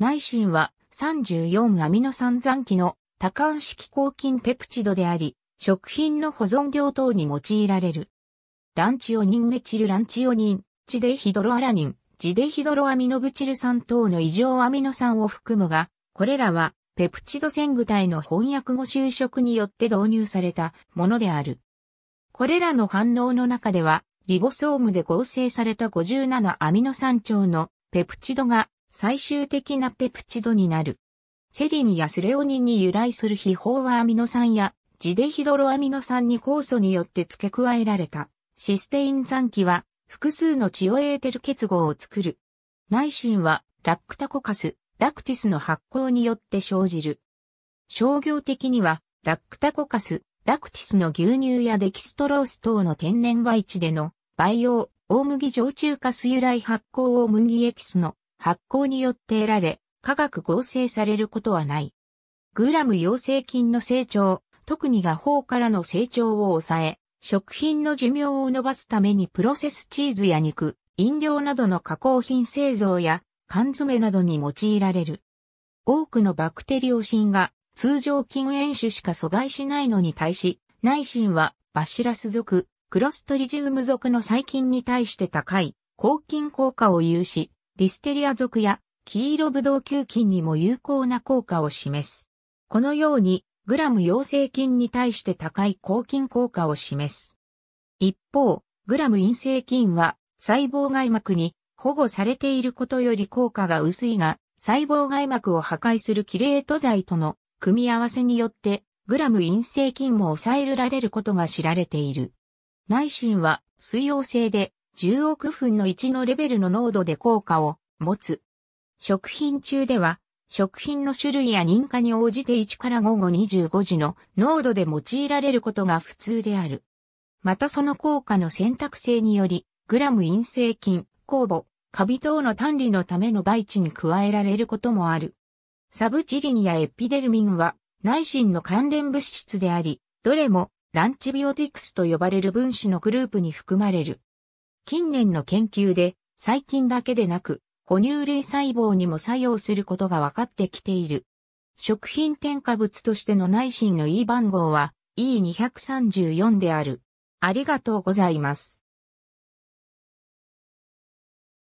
内心は34アミノ酸残基の多管式抗菌ペプチドであり、食品の保存量等に用いられる。ランチオニンメチルランチオニン、ジデヒドロアラニン、ジデヒドロアミノブチル酸等の異常アミノ酸を含むが、これらはペプチド線具体の翻訳後就職によって導入されたものである。これらの反応の中では、リボソームで合成された57アミノ酸腸のペプチドが最終的なペプチドになる。セリンやスレオニンに由来する非飽和アミノ酸やジデヒドロアミノ酸に酵素によって付け加えられたシステイン残機は複数のチオエーテル結合を作る。内心はラックタコカス、ラクティスの発酵によって生じる。商業的にはラックタコカス、ラクティスの牛乳やデキストロース等の天然培地での培養、大麦常駐化ス由来発酵大麦エキスの発酵によって得られ、化学合成されることはない。グラム陽性菌の成長、特に画法からの成長を抑え、食品の寿命を伸ばすためにプロセスチーズや肉、飲料などの加工品製造や缶詰などに用いられる。多くのバクテリオンが通常菌塩種しか阻害しないのに対し、内心はバシラス属、クロストリジウム属の細菌に対して高い抗菌効果を有し、リステリア属や黄色ブドウ球菌にも有効な効果を示す。このように、グラム陽性菌に対して高い抗菌効果を示す。一方、グラム陰性菌は細胞外膜に保護されていることより効果が薄いが、細胞外膜を破壊するキレート剤との組み合わせによって、グラム陰性菌も抑えられることが知られている。内心は水溶性で10億分の1のレベルの濃度で効果を持つ。食品中では、食品の種類や認可に応じて1から午後25時の濃度で用いられることが普通である。またその効果の選択性により、グラム陰性菌、酵母、カビ等の単理のための培地に加えられることもある。サブチリンやエピデルミンは内心の関連物質であり、どれもランチビオティクスと呼ばれる分子のグループに含まれる。近年の研究で、細菌だけでなく、哺乳類細胞にも作用することが分かってきている。食品添加物としての内心の E 番号は E234 である。ありがとうございます。